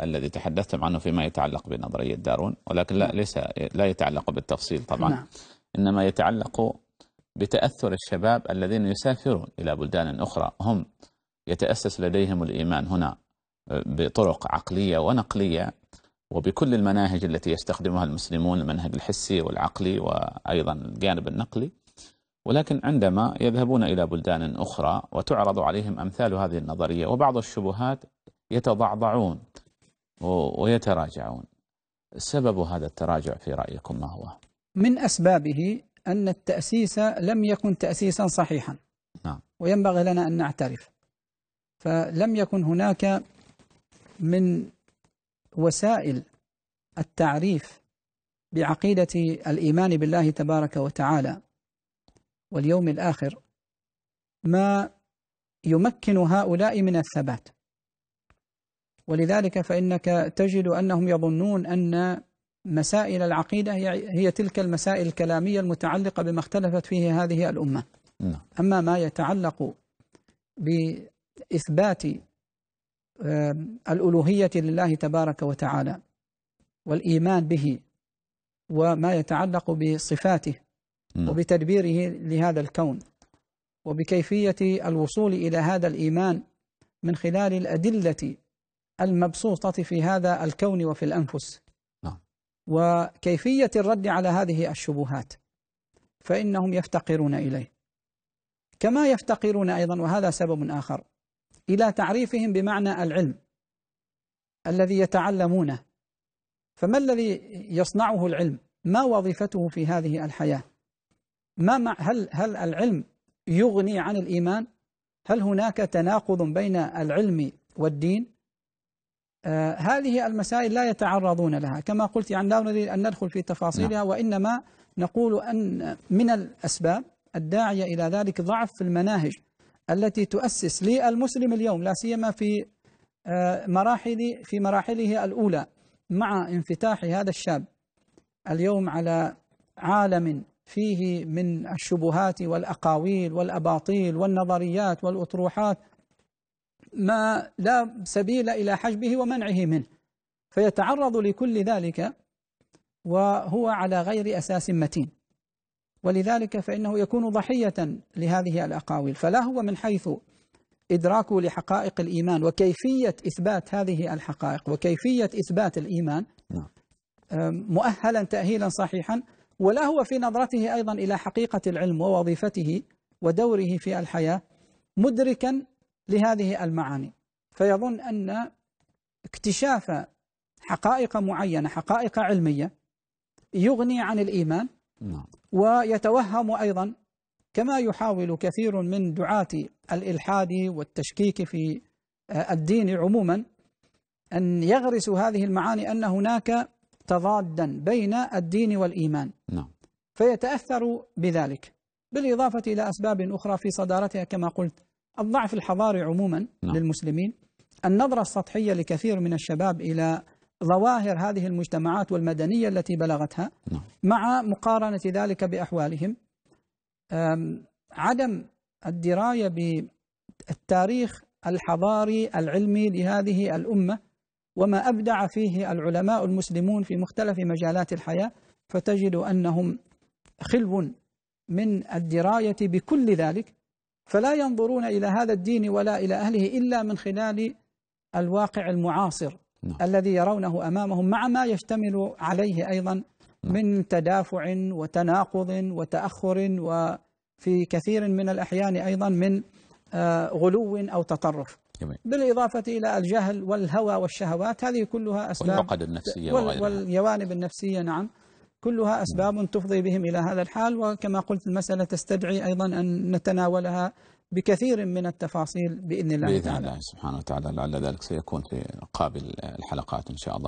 الذي تحدثتم عنه فيما يتعلق بنظرية دارون ولكن لا نعم. ليس لا يتعلق بالتفصيل طبعا نعم. إنما يتعلق بتأثر الشباب الذين يسافرون إلى بلدان أخرى هم يتأسس لديهم الإيمان هنا بطرق عقلية ونقلية وبكل المناهج التي يستخدمها المسلمون المنهج الحسي والعقلي وأيضا الجانب النقلي ولكن عندما يذهبون إلى بلدان أخرى وتعرض عليهم أمثال هذه النظرية وبعض الشبهات يتضعضعون ويتراجعون سبب هذا التراجع في رأيكم ما هو؟ من أسبابه أن التأسيس لم يكن تأسيسا صحيحا نعم. وينبغي لنا أن نعترف فلم يكن هناك من وسائل التعريف بعقيدة الإيمان بالله تبارك وتعالى واليوم الآخر ما يمكن هؤلاء من الثبات ولذلك فإنك تجد أنهم يظنون أن مسائل العقيدة هي تلك المسائل الكلامية المتعلقة بما اختلفت فيه هذه الأمة نعم. أما ما يتعلق بإثبات الألوهية لله تبارك وتعالى والإيمان به وما يتعلق بصفاته نعم. وبتدبيره لهذا الكون وبكيفية الوصول إلى هذا الإيمان من خلال الأدلة المبسوطة في هذا الكون وفي الأنفس نعم. وكيفية الرد على هذه الشبهات فإنهم يفتقرون إليه كما يفتقرون أيضا وهذا سبب آخر إلى تعريفهم بمعنى العلم الذي يتعلمونه فما الذي يصنعه العلم ما وظيفته في هذه الحياة ما مع هل هل العلم يغني عن الإيمان هل هناك تناقض بين العلم والدين آه، هذه المسائل لا يتعرضون لها كما قلت يعني لا نريد أن ندخل في تفاصيلها نعم. وإنما نقول أن من الأسباب الداعية إلى ذلك ضعف في المناهج التي تؤسس للمسلم اليوم لا سيما في آه، مراحل في مراحله الأولى مع انفتاح هذا الشاب اليوم على عالم فيه من الشبهات والأقاويل والأباطيل والنظريات والأطروحات ما لا سبيل إلى حجبه ومنعه منه فيتعرض لكل ذلك وهو على غير أساس متين ولذلك فإنه يكون ضحية لهذه الأقاويل فلا هو من حيث إدراكه لحقائق الإيمان وكيفية إثبات هذه الحقائق وكيفية إثبات الإيمان نعم. مؤهلا تأهيلا صحيحا ولا هو في نظرته أيضا إلى حقيقة العلم ووظيفته ودوره في الحياة مدركا لهذه المعاني فيظن أن اكتشاف حقائق معينة حقائق علمية يغني عن الإيمان نعم. ويتوهم أيضا كما يحاول كثير من دعاة الإلحاد والتشكيك في آه، الدين عموما أن يغرسوا هذه المعاني أن هناك تضادا بين الدين والإيمان نعم. فيتأثر بذلك بالإضافة إلى أسباب أخرى في صدارتها كما قلت الضعف الحضاري عموما نعم. للمسلمين النظرة السطحية لكثير من الشباب إلى ظواهر هذه المجتمعات والمدنية التي بلغتها نعم. مع مقارنة ذلك بأحوالهم عدم الدراية بالتاريخ الحضاري العلمي لهذه الأمة وما أبدع فيه العلماء المسلمون في مختلف مجالات الحياة فتجد أنهم خلو من الدراية بكل ذلك فلا ينظرون إلى هذا الدين ولا إلى أهله إلا من خلال الواقع المعاصر نعم. الذي يرونه أمامهم مع ما يشتمل عليه أيضا نعم. من تدافع وتناقض وتأخر وفي كثير من الأحيان أيضا من آه، غلو أو تطرف جميل. بالإضافة إلى الجهل والهوى والشهوات هذه كلها أسباب والعقد النفسية وغيرها والجوانب النفسية نعم كلها أسباب تفضي بهم إلى هذا الحال وكما قلت المسألة تستدعي أيضا أن نتناولها بكثير من التفاصيل بإذن الله بإذن تعالى الله سبحانه وتعالى لعل ذلك سيكون في قابل الحلقات إن شاء الله